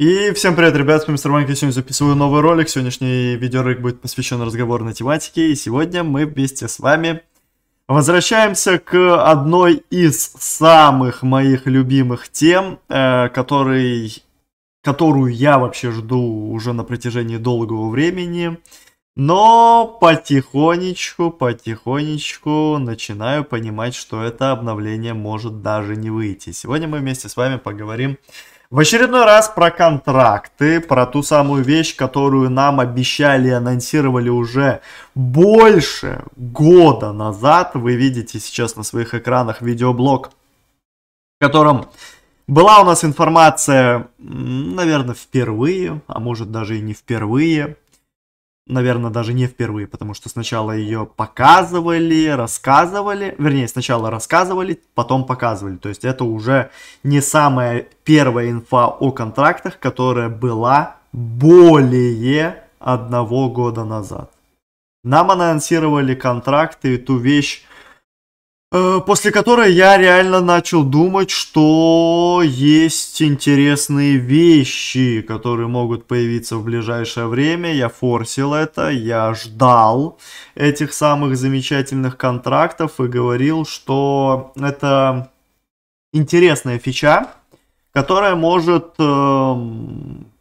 И всем привет, ребят, с вами Мистер Манк, я сегодня записываю новый ролик, сегодняшний видеоролик будет посвящен разговорной тематике, и сегодня мы вместе с вами возвращаемся к одной из самых моих любимых тем, э, который, которую я вообще жду уже на протяжении долгого времени, но потихонечку, потихонечку начинаю понимать, что это обновление может даже не выйти. Сегодня мы вместе с вами поговорим в очередной раз про контракты, про ту самую вещь, которую нам обещали и анонсировали уже больше года назад. Вы видите сейчас на своих экранах видеоблог, в котором была у нас информация, наверное, впервые, а может даже и не впервые, наверное, даже не впервые, потому что сначала ее показывали, рассказывали, вернее, сначала рассказывали, потом показывали. То есть это уже не самая первая инфа о контрактах, которая была более одного года назад. Нам анонсировали контракты, ту вещь, Э, после которой я реально начал думать, что есть интересные вещи, которые могут появиться в ближайшее время. Я форсил это, я ждал этих самых замечательных контрактов и говорил, что это интересная фича, которая может э,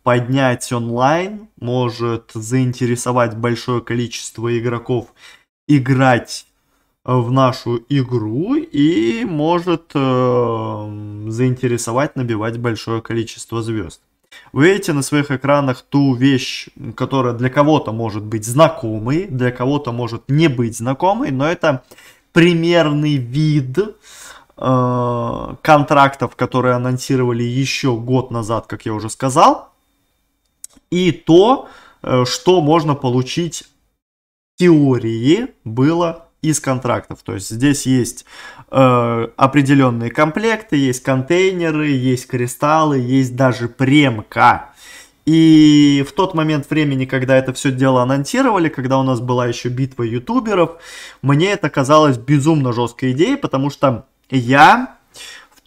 поднять онлайн, может заинтересовать большое количество игроков играть в нашу игру и может э, заинтересовать набивать большое количество звезд. Вы видите на своих экранах ту вещь, которая для кого-то может быть знакомой, для кого-то может не быть знакомой, но это примерный вид э, контрактов, которые анонсировали еще год назад, как я уже сказал, и то, э, что можно получить теории было из контрактов. То есть здесь есть э, определенные комплекты, есть контейнеры, есть кристаллы, есть даже премка. И в тот момент времени, когда это все дело анонсировали, когда у нас была еще битва ютуберов, мне это казалось безумно жесткой идеей, потому что я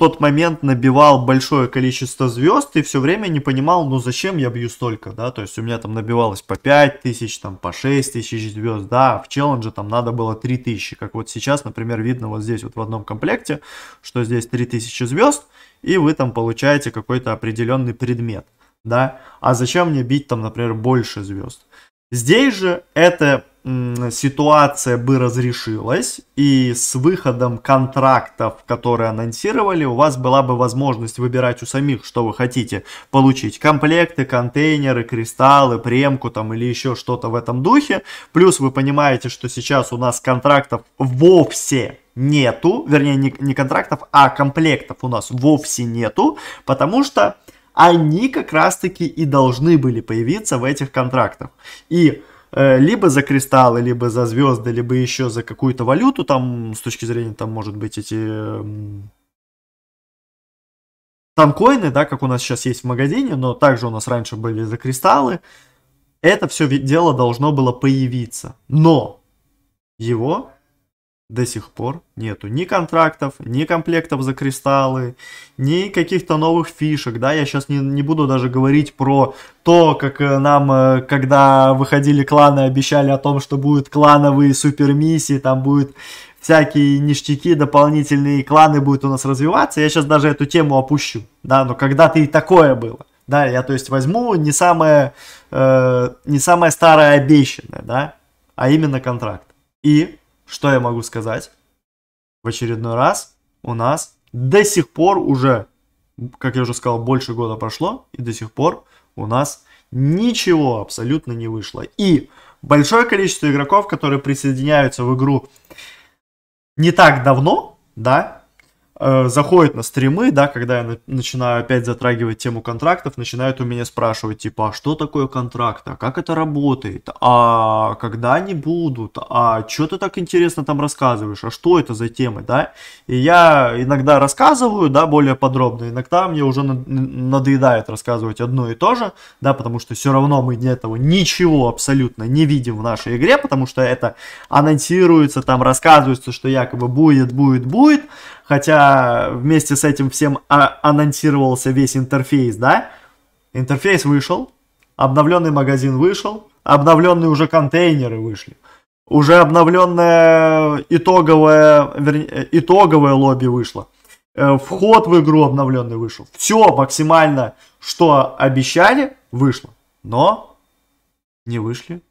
тот момент набивал большое количество звезд и все время не понимал, ну зачем я бью столько, да, то есть у меня там набивалось по 5 тысяч, там по 6 тысяч звезд, да, в челлендже там надо было 3 тысячи, как вот сейчас, например, видно вот здесь вот в одном комплекте, что здесь 3 тысячи звезд, и вы там получаете какой-то определенный предмет, да, а зачем мне бить там, например, больше звезд. Здесь же это ситуация бы разрешилась, и с выходом контрактов, которые анонсировали, у вас была бы возможность выбирать у самих, что вы хотите получить. Комплекты, контейнеры, кристаллы, премку там или еще что-то в этом духе. Плюс вы понимаете, что сейчас у нас контрактов вовсе нету, вернее не, не контрактов, а комплектов у нас вовсе нету, потому что они как раз таки и должны были появиться в этих контрактах. И Э, либо за кристаллы, либо за звезды, либо еще за какую-то валюту, там, с точки зрения, там, может быть, эти эм, танкоины, да, как у нас сейчас есть в магазине, но также у нас раньше были за кристаллы. Это все дело должно было появиться. Но его до сих пор нету ни контрактов, ни комплектов за кристаллы, ни каких-то новых фишек, да, я сейчас не, не буду даже говорить про то, как э, нам, э, когда выходили кланы, обещали о том, что будут клановые супермиссии, там будет всякие ништяки, дополнительные кланы будут у нас развиваться, я сейчас даже эту тему опущу, да, но когда-то и такое было. Да, я то есть возьму не самое, э, не самое старое обещанное, да, а именно контракт. И что я могу сказать? В очередной раз у нас до сих пор уже, как я уже сказал, больше года прошло, и до сих пор у нас ничего абсолютно не вышло. И большое количество игроков, которые присоединяются в игру не так давно, да, Э, заходят на стримы, да, когда я начинаю опять затрагивать тему контрактов, начинают у меня спрашивать, типа, а что такое контракт, а как это работает, а когда они будут, а что ты так интересно там рассказываешь, а что это за темы, да, и я иногда рассказываю, да, более подробно, иногда мне уже надоедает рассказывать одно и то же, да, потому что все равно мы для этого ничего абсолютно не видим в нашей игре, потому что это анонсируется, там рассказывается, что якобы будет, будет, будет, хотя вместе с этим всем а, анонсировался весь интерфейс, да? Интерфейс вышел, обновленный магазин вышел, обновленные уже контейнеры вышли, уже обновленное итоговое, вернее, э, итоговое лобби вышло, э, вход в игру обновленный вышел. Все максимально, что обещали, вышло, но не вышли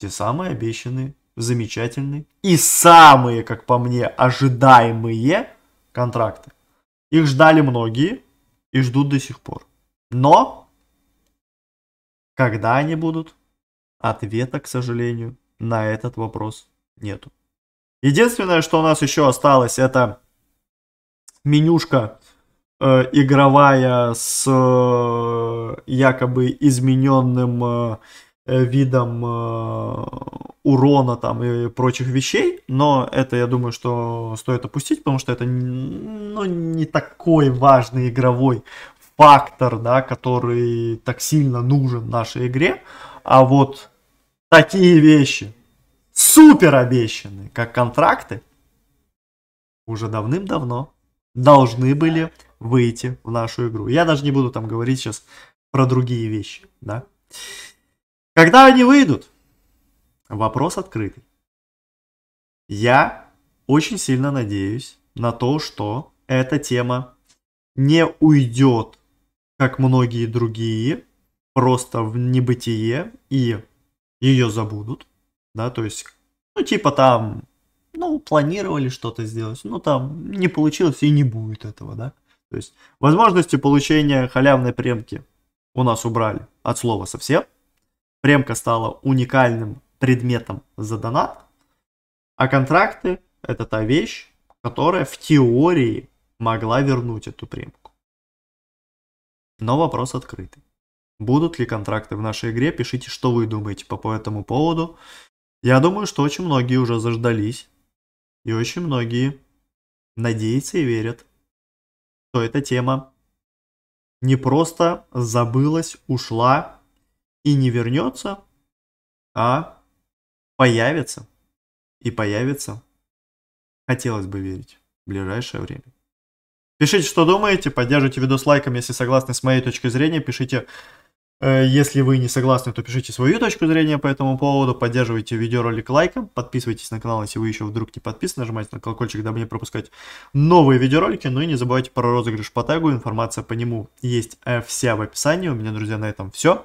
те самые обещанные замечательные и самые, как по мне, ожидаемые контракты. Их ждали многие и ждут до сих пор. Но когда они будут, ответа, к сожалению, на этот вопрос нету. Единственное, что у нас еще осталось, это менюшка э, игровая с э, якобы измененным э, Э, видом э, урона там и прочих вещей, но это, я думаю, что стоит опустить, потому что это ну, не такой важный игровой фактор, да, который так сильно нужен нашей игре, а вот такие вещи, супер обещанные, как контракты, уже давным-давно должны были выйти в нашу игру. Я даже не буду там говорить сейчас про другие вещи, да. Когда они выйдут? Вопрос открытый. Я очень сильно надеюсь на то, что эта тема не уйдет, как многие другие, просто в небытие и ее забудут. Да, то есть, ну, типа там, ну, планировали что-то сделать, ну, там не получилось и не будет этого, да. То есть, возможности получения халявной премки у нас убрали от слова совсем – премка стала уникальным предметом за донат, а контракты – это та вещь, которая в теории могла вернуть эту премку. Но вопрос открытый. Будут ли контракты в нашей игре? Пишите, что вы думаете по, по этому поводу. Я думаю, что очень многие уже заждались. И очень многие надеются и верят, что эта тема не просто забылась, ушла и не вернется, а появится. И появится, хотелось бы верить, в ближайшее время. Пишите, что думаете, поддержите видос лайком, если согласны с моей точкой зрения, пишите э, если вы не согласны, то пишите свою точку зрения по этому поводу, поддерживайте видеоролик лайком, подписывайтесь на канал, если вы еще вдруг не подписаны, нажимайте на колокольчик, дабы не пропускать новые видеоролики, ну и не забывайте про розыгрыш по тегу, информация по нему есть э, вся в описании. У меня, друзья, на этом все.